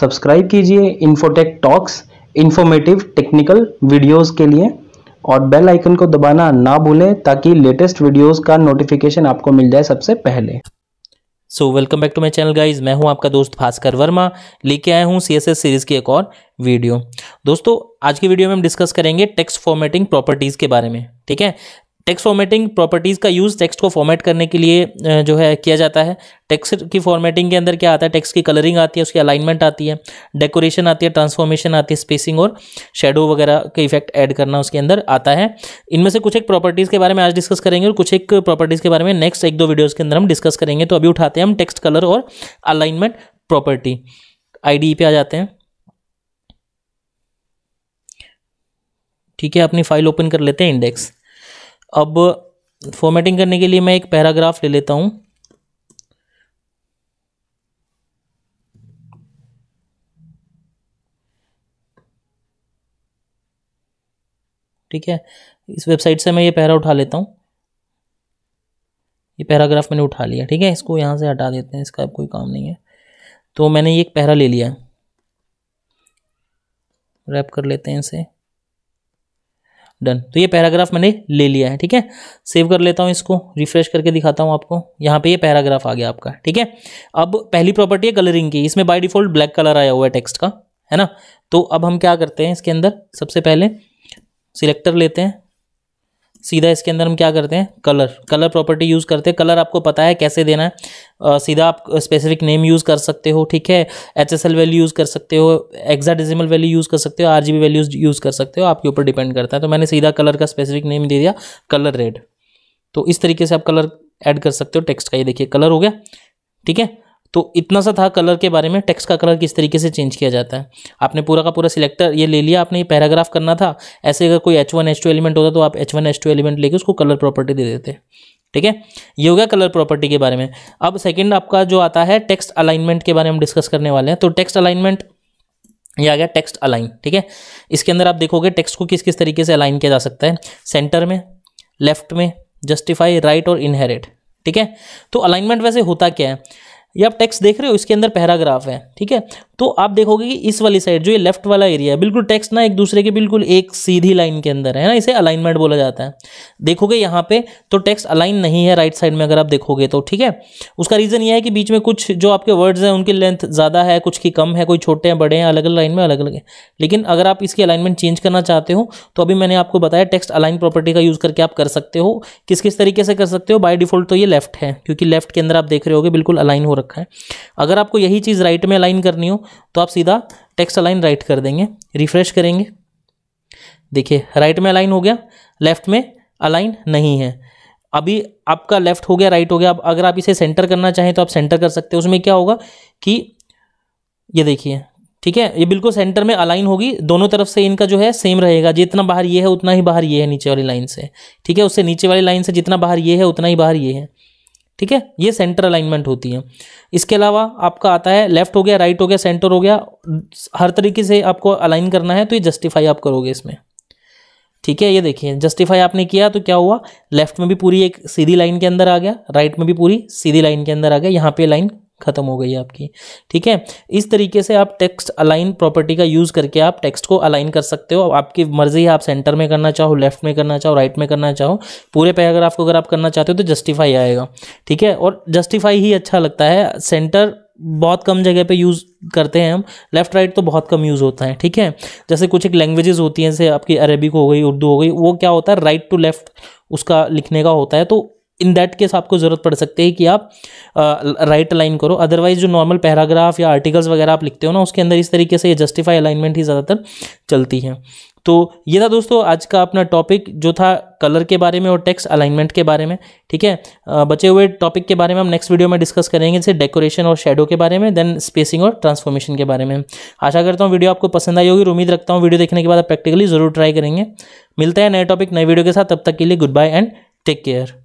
subscribe कीजिए Infotech Talks informative technical videos के लिए और बेल आइकन को दबाना ना भूलें ताकि लेटेस्ट वीडियोस का नोटिफिकेशन आपको मिल जाए सबसे पहले so welcome back to my channel guys मैं हूं आपका दोस्त भास्कर वर्मा लेके आया हूं सीएसएस सीरीज की एक और वीडियो दोस्तों आज की वीडियो में हम डिस्कस करेंगे टेक्स्ट फॉर्मेटिंग प्रॉपर्टीज़ के बारे में ठीक है टेक्स्ट फॉर्मेटिंग प्रॉपर्टीज़ का यूज़ टेक्स्ट को फॉर्मेट करने के लिए जो है किया जाता है टेक्स्ट की फॉर्मेटिंग के अंदर क्या आता है टेक्स्ट की कलरिंग आती है उसकी अलाइनमेंट आती है डेकोरेशन आती है ट्रांसफॉर्मेशन आती है स्पेसिंग और शेडो वगैरह के इफेक्ट ऐड करना उसके अंदर आता है इनमें से कुछ एक प्रॉपर्टीज़ के बारे में आज डिस्कस करेंगे और कुछ एक प्रॉपर्टीज़ के बारे में नेक्स्ट एक दो वीडियोज़ के अंदर हम डिस्कस करेंगे तो अभी उठाते हैं हम टेक्स्ट कलर और अलाइनमेंट प्रॉपर्टी आई पे आ जाते हैं ठीक है अपनी फाइल ओपन कर लेते हैं इंडेक्स अब फॉर्मेटिंग करने के लिए मैं एक पैराग्राफ ले लेता हूँ ठीक है इस वेबसाइट से मैं ये पैरा उठा लेता हूँ ये पैराग्राफ मैंने उठा लिया ठीक है इसको यहाँ से हटा देते हैं इसका अब कोई काम नहीं है तो मैंने ये एक पैरा ले लिया रैप कर लेते हैं इसे डन तो ये पैराग्राफ मैंने ले लिया है ठीक है सेव कर लेता हूँ इसको रिफ्रेश करके दिखाता हूँ आपको यहाँ पे ये पैराग्राफ आ गया आपका ठीक है अब पहली प्रॉपर्टी है कलरिंग की इसमें बाय डिफॉल्ट ब्लैक कलर आया हुआ है टेक्स्ट का है ना तो अब हम क्या करते हैं इसके अंदर सबसे पहले सिलेक्टर लेते हैं सीधा इसके अंदर हम क्या करते हैं कलर कलर प्रॉपर्टी यूज़ करते हैं कलर आपको पता है कैसे देना है आ, सीधा आप स्पेसिफिक नेम यूज़ कर सकते हो ठीक है H S L value use कर सकते हो डिजिमल वैल्यू यूज़ कर सकते हो R G B values use कर सकते हो आपके ऊपर डिपेंड करता है तो मैंने सीधा कलर का स्पेसिफिक नेम दे दिया कलर रेड तो इस तरीके से आप कलर ऐड कर सकते हो टेक्स्ट का ये देखिए कलर हो गया ठीक है तो इतना सा था कलर के बारे में टेक्स्ट का कलर किस तरीके से चेंज किया जाता है आपने पूरा का पूरा सिलेक्टर ये ले लिया आपने ये पैराग्राफ करना था ऐसे अगर कोई H one H two element होता तो आप H one H two element लेके उसको कलर प्रॉपर्टी दे देते ठीक है ये हो गया कलर प्रॉपर्टी के बारे में अब सेकेंड आपका जो आता है टेक्स्ट अलाइनमेंट के बारे में डिस्कस करने वाले हैं तो टेक्स्ट अलाइनमेंट ये आ गया टेक्स्ट अलाइन ठीक है इसके अंदर आप देखोगे टेक्स्ट को किस किस तरीके से अलाइन किया जा सकता है सेंटर में लेफ्ट में जस्टिफाई राइट और इनहेरिट ठीक है तो अलाइनमेंट वैसे होता क्या है ये आप टेक्स्ट देख रहे हो इसके अंदर पैराग्राफ है ठीक है तो आप देखोगे कि इस वाली साइड जो ये लेफ्ट वाला एरिया है बिल्कुल टेक्स्ट ना एक दूसरे के बिल्कुल एक सीधी लाइन के अंदर है ना इसे अलाइनमेंट बोला जाता है देखोगे यहाँ पे तो टेक्स्ट अलाइन नहीं है राइट साइड में अगर आप देखोगे तो ठीक है उसका रीज़न ये है कि बीच में कुछ जो आपके वर्ड्स हैं उनकी लेंथ ज़्यादा है कुछ की कम है कोई छोटे हैं बड़े हैं अलग अलग लाइन में अलग अलग है लेकिन अगर आप इसकी अलाइनमेंट चेंज करना चाहते हो तो अभी मैंने आपको बताया टेक्स्ट अलाइन प्रॉपर्टी का यूज़ करके आप कर सकते हो किस किस तरीके से कर सकते हो बाई डिफॉल्ट तो ये लेफ्ट है क्योंकि लेफ्ट के अंदर आप देख रहे हो बिल्कुल अलाइन हो रखा है अगर आपको यही चीज़ राइट में अलाइन करनी हो तो आप सीधा टेक्स्ट अलाइन राइट कर देंगे रिफ्रेश करेंगे देखिए राइट में अलाइन हो गया लेफ्ट में अलाइन नहीं है अभी आपका लेफ्ट हो गया राइट हो गया अब अगर आप इसे सेंटर करना चाहें तो आप सेंटर कर सकते हैं उसमें क्या होगा कि ये देखिए ठीक है ये बिल्कुल सेंटर में अलाइन होगी दोनों तरफ से इनका जो है सेम रहेगा जितना बाहर ये है उतना ही बाहर ये है नीचे वाली लाइन से ठीक है उससे नीचे वाली लाइन से जितना बाहर ये है उतना ही बाहर ये है ठीक है ये सेंटर अलाइनमेंट होती है इसके अलावा आपका आता है लेफ्ट हो गया राइट हो गया सेंटर हो गया हर तरीके से आपको अलाइन करना है तो ये जस्टिफाई आप करोगे इसमें ठीक है ये देखिए जस्टिफाई आपने किया तो क्या हुआ लेफ्ट में भी पूरी एक सीधी लाइन के अंदर आ गया राइट में भी पूरी सीधी लाइन के अंदर आ गया यहाँ पे लाइन खत्म हो गई आपकी ठीक है इस तरीके से आप टेक्स्ट अलाइन प्रॉपर्टी का यूज़ करके आप टेक्स्ट को अलाइन कर सकते हो आपकी मर्जी है आप सेंटर में करना चाहो लेफ्ट में करना चाहो राइट में करना चाहो पूरे पैराग्राफ को अगर आप करना चाहते हो तो जस्टिफाई आएगा ठीक है और जस्टिफाई ही अच्छा लगता है सेंटर बहुत कम जगह पे यूज़ करते हैं हम लेफ़्ट राइट तो बहुत कम यूज़ होता है ठीक है जैसे कुछ एक लैंग्वेजेस होती हैं जैसे आपकी अरेबिक हो गई उर्दू हो गई वो क्या होता है राइट टू लेफ़्ट उसका लिखने का होता है तो इन दैट केस आपको ज़रूरत पड़ सकती है कि आप राइट अलाइन करो अदरवाइज जो नॉर्मल पैराग्राफ या आर्टिकल्स वगैरह आप लिखते हो ना उसके अंदर इस तरीके से ये जस्टिफाई अलाइनमेंट ही ज़्यादातर चलती है तो ये था दोस्तों आज का अपना टॉपिक जो था कलर के बारे में और टेक्स्ट अलाइनमेंट के बारे में ठीक है बचे हुए टॉपिक के बारे में हम नेक्स्ट वीडियो में डिस्कस करेंगे जैसे डेकोरेशन और शेडो के बारे में देन स्पेसिंग और ट्रांसफॉर्मेशन के बारे में आशा करता हूँ वीडियो आपको पसंद आई होगी उम्मीद रखता हूँ वीडियो देखने के बाद आप प्रैक्टिकली ज़रूर ट्राई करेंगे मिलता है नए टॉपिक नए वीडियो के साथ तब तक के लिए goodbye and take care